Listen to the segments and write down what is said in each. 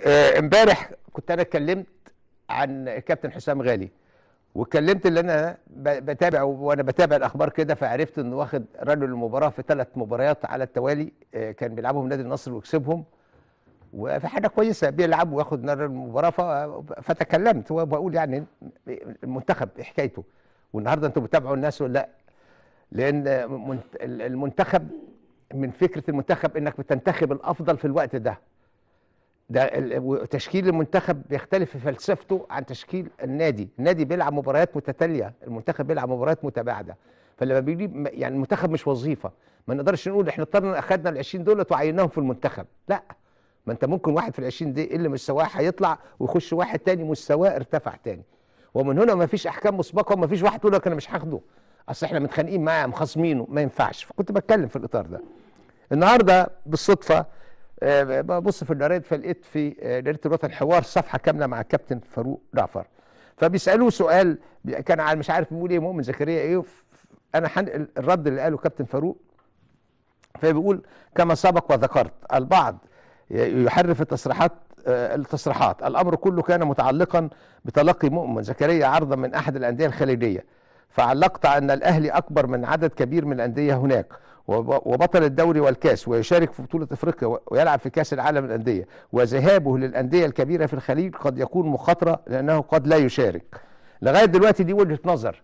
آه، امبارح كنت انا اتكلمت عن الكابتن حسام غالي واتكلمت اللي انا بتابع وانا بتابع الاخبار كده فعرفت انه واخد رجل المباراه في ثلاث مباريات على التوالي آه، كان بيلعبهم نادي النصر ويكسبهم وفي حاجه كويسه بيلعب وياخد رجل المباراه فتكلمت وبقول يعني المنتخب حكايته والنهارده انتوا بتابعوا الناس ولا لا لان المنتخب من فكره المنتخب انك بتنتخب الافضل في الوقت ده ده تشكيل المنتخب بيختلف في فلسفته عن تشكيل النادي النادي بيلعب مباريات متتاليه المنتخب بيلعب مباريات متباعده فلما بيجي يعني المنتخب مش وظيفه ما نقدرش نقول احنا اضطرنا اخذنا ال 20 دولت وعيناهم في المنتخب لا ما انت ممكن واحد في ال 20 دي اللي مستواه هيطلع ويخش واحد تاني مستواه ارتفع تاني ومن هنا ما فيش احكام مسبقه وما فيش واحد يقول لك انا مش هاخده اصل احنا متخانقين معاه مخاصمينه ما ينفعش فكنت بتكلم في الاطار ده النهارده بالصدفه ببص آه، في النارات فلقيت في آه، ناريه الوطن حوار صفحه كامله مع الكابتن فاروق جعفر فبيسالوه سؤال كان على مش عارف بيقول ايه مؤمن زكريا ايه انا هنقل الرد اللي قاله كابتن فاروق فبيقول كما سبق وذكرت البعض يحرف التصريحات آه، التصريحات الامر كله كان متعلقا بتلقي مؤمن زكريا عرضا من احد الانديه الخليجيه فعلقت ان الاهلي اكبر من عدد كبير من الانديه هناك وبطل الدوري والكاس ويشارك في بطولة افريقيا ويلعب في كاس العالم للأندية وذهابه للأندية الكبيرة في الخليج قد يكون مخاطرة لأنه قد لا يشارك لغاية دلوقتي دي وجهة نظر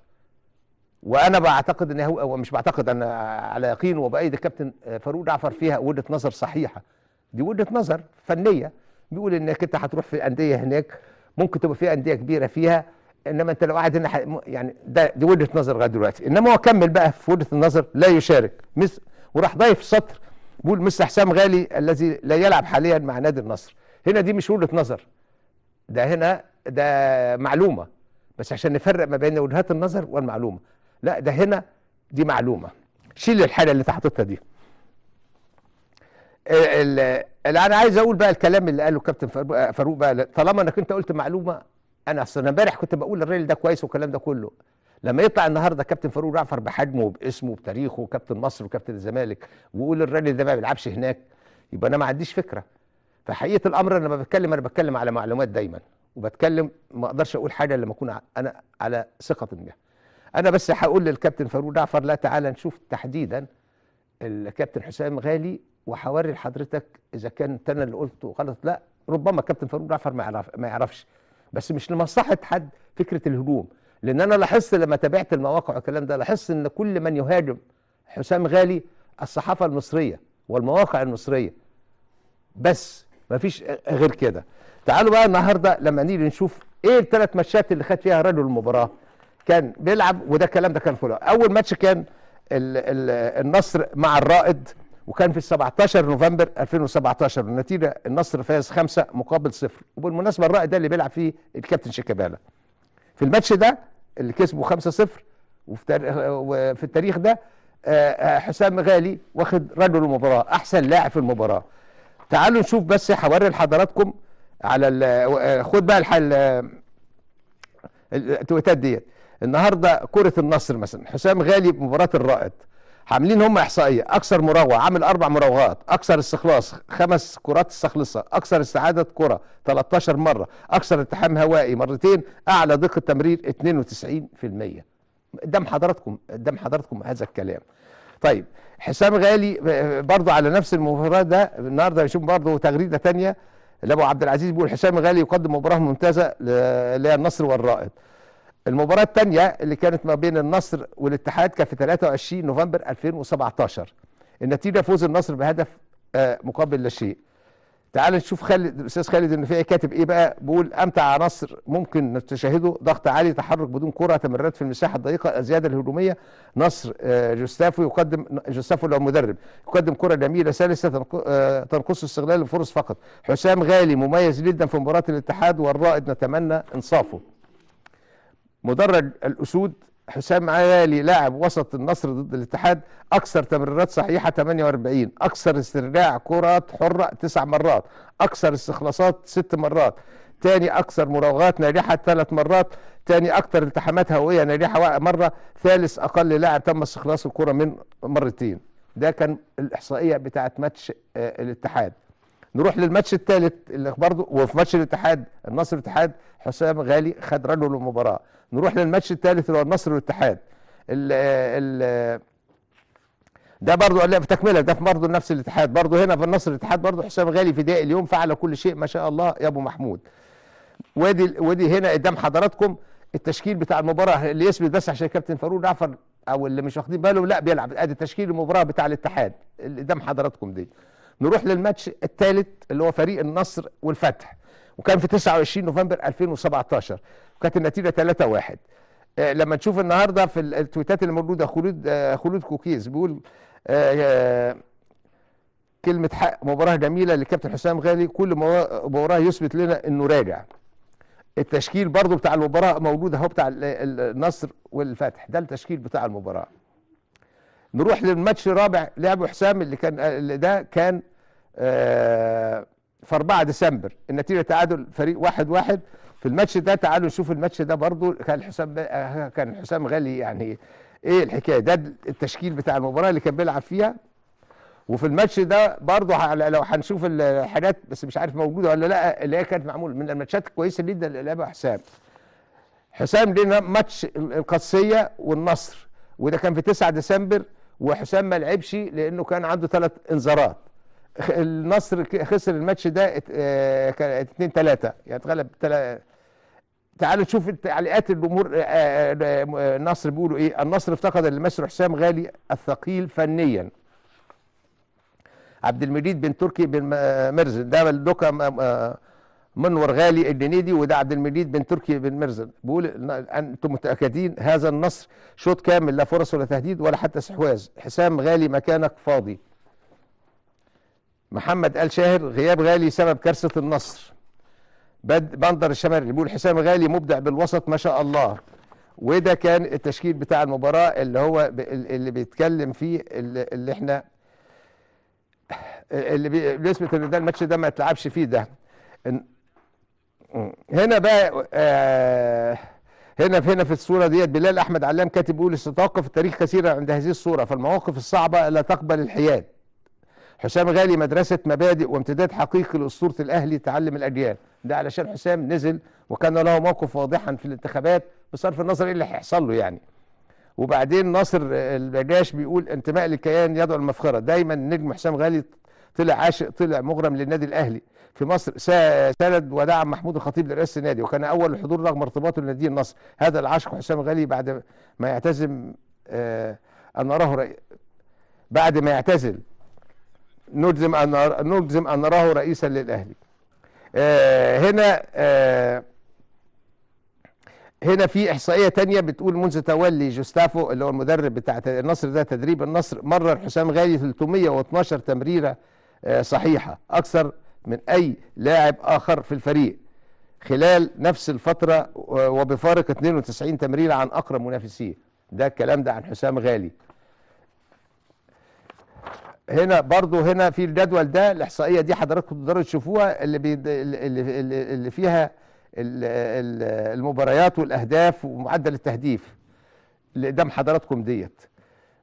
وانا بعتقد ان هو مش بعتقد انا على يقين وبايد الكابتن فاروق جعفر فيها وجهه نظر صحيحه دي وجهه نظر فنيه بيقول انك انت هتروح في انديه هناك ممكن تبقى في انديه كبيره فيها انما انت لو قاعد هنا يعني ده دي وجهه نظر لغايه دلوقتي انما هو كمل بقى في وجهه النظر لا يشارك مس وراح ضايف سطر بيقول مستر حسام غالي الذي لا يلعب حاليا مع نادي النصر هنا دي مش وجهه نظر ده هنا ده معلومه بس عشان نفرق ما بين وجهات النظر والمعلومه لا ده هنا دي معلومه شيل الحاله اللي تحطتها دي اللي انا عايز اقول بقى الكلام اللي قاله كابتن فاروق بقى طالما انك انت قلت معلومه انا اصل انا امبارح كنت بقول الراجل ده كويس والكلام ده كله لما يطلع النهارده كابتن فاروق جعفر بحجمه وباسمه وبتاريخه وكابتن مصر وكابتن الزمالك ويقول الراجل ده ما بيلعبش هناك يبقى انا ما عنديش فكره فحقيقه الامر انا لما بتكلم انا بتكلم على معلومات دايما وبتكلم ما اقدرش اقول حاجه لما اكون انا على ثقه بها انا بس هقول للكابتن فاروق جعفر لا تعالى نشوف تحديدا الكابتن حسام غالي وهوري لحضرتك اذا كان انا اللي قلته غلط لا ربما كابتن فاروق جعفر ما يعرفش بس مش لمصلحه حد فكره الهجوم لان انا لاحظت لما تابعت المواقع والكلام ده لاحظت ان كل من يهاجم حسام غالي الصحافه المصريه والمواقع المصريه بس مفيش غير كده تعالوا بقى النهارده لما نيجي نشوف ايه الثلاث ماتشات اللي خد فيها رجل المباراه كان بيلعب وده الكلام ده كان فلو اول ماتش كان الـ الـ النصر مع الرائد وكان في 17 نوفمبر 2017 النتيجه النصر فاز 5 مقابل 0 وبالمناسبه الرأي ده اللي بيلعب فيه الكابتن شيكابالا في الماتش ده اللي كسبه 5 0 وفي التاريخ ده آه، آه، حسام غالي واخد رجل المباراه احسن لاعب في المباراه تعالوا نشوف بس هوري لحضراتكم على آه، خد بقى الحل التويتات ديت النهارده كره النصر مثلا حسام غالي بمباراه الرائد عاملين هم احصائيه اكثر مراوغه عامل اربع مراوغات اكثر استخلاص خمس كرات استخلصها اكثر استعاده كره 13 مره اكثر التحام هوائي مرتين اعلى دقه تمرير 92% قدام حضراتكم قدام حضراتكم هذا الكلام طيب حسام غالي آه، برضه على نفس المباراه ده النهارده هنشوف برضه تغريده ثانيه لابو عبد العزيز بيقول حسام غالي يقدم مباراه ممتازه للنصر والرائد المباراة الثانية اللي كانت ما بين النصر والاتحاد كانت في 23 نوفمبر 2017 النتيجة فوز النصر بهدف آه، مقابل لا شيء تعال نشوف خالد الاستاذ خالد النفيعي كاتب ايه بقى بيقول امتع عناصر ممكن تشاهده ضغط عالي تحرك بدون كره تمريرات في المساحه الضيقه الزياده الهجوميه نصر آه، جوستافو يقدم جوستافو اللي هو المدرب يقدم كره جميله سلسه آه، تنقص استغلال الفرص فقط حسام غالي مميز جدا في مباراه الاتحاد والرائد نتمنى انصافه مدرج الأسود حسام عيالي لاعب وسط النصر ضد الاتحاد أكثر تمريرات صحيحة 48 أكثر استرجاع كرات حرة 9 مرات أكثر استخلاصات 6 مرات تاني أكثر مراوغات ناجحة ثلاث مرات تاني أكثر التحامات هوائية ناجحة مرة ثالث أقل لاعب تم استخلاص الكرة من مرتين ده كان الإحصائية بتاعت ماتش آه، الاتحاد نروح للماتش الثالث اللي برضه وفي ماتش الاتحاد النصر الاتحاد حسام غالي خد رجله للمباراه نروح للماتش الثالث اللي هو النصر والاتحاد ال ال ده برضه في تكمله ده برضه نفس الاتحاد برضه هنا في النصر الاتحاد برضه حسام غالي في دقيق اليوم فعل كل شيء ما شاء الله يا ابو محمود وادي وادي هنا قدام حضراتكم التشكيل بتاع المباراه اللي يثبت بس عشان كابتن فاروق جعفر او اللي مش واخدين بالهم لا بيلعب ادي تشكيل المباراه بتاع الاتحاد اللي قدام حضراتكم دي نروح للماتش الثالث اللي هو فريق النصر والفتح وكان في 29 نوفمبر 2017 وكانت النتيجه 3-1 آه، لما نشوف النهارده في التويتات اللي موجوده خلود آه، خلود كوكيز بيقول آه، كلمه حق مباراه جميله للكابتن حسام غالي كل مباراه يثبت لنا انه راجع التشكيل برضو بتاع المباراه موجود اهو بتاع النصر والفتح ده التشكيل بتاع المباراه نروح للماتش الرابع لعبه حسام اللي كان اللي ده كان آه، في 4 ديسمبر النتيجه تعادل فريق واحد واحد في الماتش ده تعالوا نشوف الماتش ده برضو كان حسام آه، كان حسام غالي يعني ايه الحكايه ده التشكيل بتاع المباراه اللي كان بيلعب فيها وفي الماتش ده برضو لو هنشوف الحاجات بس مش عارف موجوده ولا لا اللي هي كانت معموله من الماتشات الكويسه جدا اللي لعبها حسام حسام لنا ماتش القادسيه والنصر وده كان في 9 ديسمبر وحسام ما لعبش لانه كان عنده ثلاث انذارات النصر خسر الماتش ده 2 3 آه، يعني اتغلب تعالوا نشوف تعليقات الجمهور آه، آه، النصر بيقولوا ايه النصر افتقد المصري حسام غالي الثقيل فنيا عبد المجيد بن تركي بن مرزن ده دوكا منور غالي الجنيدي وده عبد المجيد بن تركي بن مرزن بيقول انتم متاكدين هذا النصر شوط كامل لا فرص ولا تهديد ولا حتى استحواذ حسام غالي مكانك فاضي محمد آل شاهر غياب غالي سبب كارثة النصر بندر الشمال اللي بيقول حسام غالي مبدع بالوسط ما شاء الله وده كان التشكيل بتاع المباراة اللي هو اللي بيتكلم فيه اللي احنا اللي بيثبت ان ده الماتش ده ما يتلعبش فيه ده هنا بقى آه هنا في هنا في الصوره ديت بلال احمد علام كاتب بيقول استتوقف التاريخ كثيرا عند هذه الصوره فالمواقف الصعبه لا تقبل الحياد حسام غالي مدرسة مبادئ وامتداد حقيقي لأسطورة الأهلي تعلم الأجيال ده علشان حسام نزل وكان له موقف واضحا في الانتخابات بصرف النظر ايه اللي هيحصل له يعني وبعدين ناصر البجاش بيقول انتماء لكيان يدعو المفخرة دايما نجم حسام غالي طلع عاشق طلع مغرم للنادي الأهلي في مصر سند ودعم محمود الخطيب لرئاسة النادي وكان أول الحضور رغم ارتباطه لنادي النصر هذا العاشق حسام غالي بعد ما يعتزم آه أن أراه بعد ما يعتزل نجزم أن نجزم أن نراه رئيسا للأهلي آه، هنا آه، هنا في احصائيه تانية بتقول منذ تولي جوستافو اللي هو المدرب بتاع النصر ده تدريب النصر مرر حسام غالي 312 تمريره آه، صحيحه اكثر من اي لاعب اخر في الفريق خلال نفس الفتره وبفارق 92 تمريره عن اقرب منافسيه ده الكلام ده عن حسام غالي هنا برضو هنا في الجدول ده الاحصائيه دي حضراتكم تقدروا تشوفوها اللي, بي اللي, اللي فيها المباريات والاهداف ومعدل التهديف اللي قدام حضراتكم ديت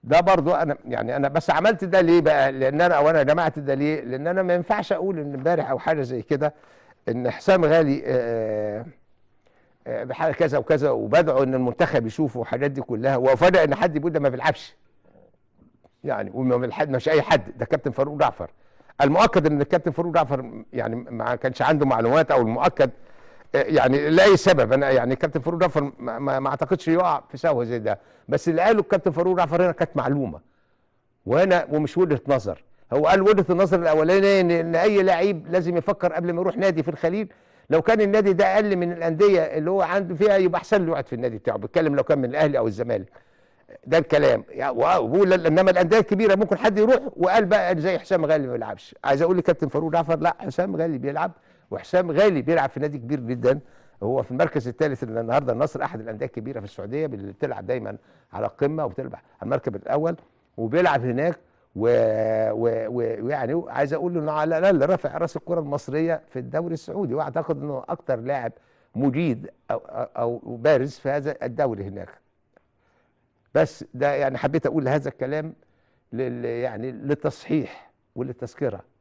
ده برضو انا يعني انا بس عملت ده ليه بقى لان انا او انا جمعت ده ليه لان انا ما ينفعش اقول ان امبارح او حاجه زي كده ان حسام غالي آه، آه، آه، بحاجه كذا وكذا وبدعو ان المنتخب يشوفه والحاجات دي كلها وافاجئ ان حد بيقول ده ما بيلعبش يعني مش اي حد ده كابتن فاروق جعفر المؤكد ان الكابتن فاروق جعفر يعني ما كانش عنده معلومات او المؤكد آه، يعني لاي سبب انا يعني كابتن فاروق جعفر ما, اعتقدش يقع في سهو زي ده بس اللي قاله الكابتن فاروق جعفر هنا كانت معلومه وانا ومش وجهه نظر هو قال وجهه النظر الاولانيه ان, إن اي لعيب لازم يفكر قبل ما يروح نادي في الخليج لو كان النادي ده اقل من الانديه اللي هو عنده فيها يبقى احسن له يقعد في النادي بتاعه بيتكلم لو كان من الاهلي او الزمالك ده الكلام وبقول انما الانديه الكبيره ممكن حد يروح وقال بقى زي حسام غالي ما بيلعبش عايز اقول لكابتن فاروق جعفر لا حسام غالي بيلعب وحسام غالي بيلعب في نادي كبير جدا هو في المركز الثالث اللي النهارده النصر احد الانديه الكبيره في السعوديه اللي بتلعب دايما على القمه وبتلعب على المركب الاول وبيلعب هناك ويعني و... و... يعني عايز اقول انه على الاقل رافع راس الكره المصريه في الدوري السعودي واعتقد انه اكثر لاعب مجيد او او بارز في هذا الدوري هناك بس ده يعني حبيت اقول هذا الكلام لل يعني للتصحيح وللتذكره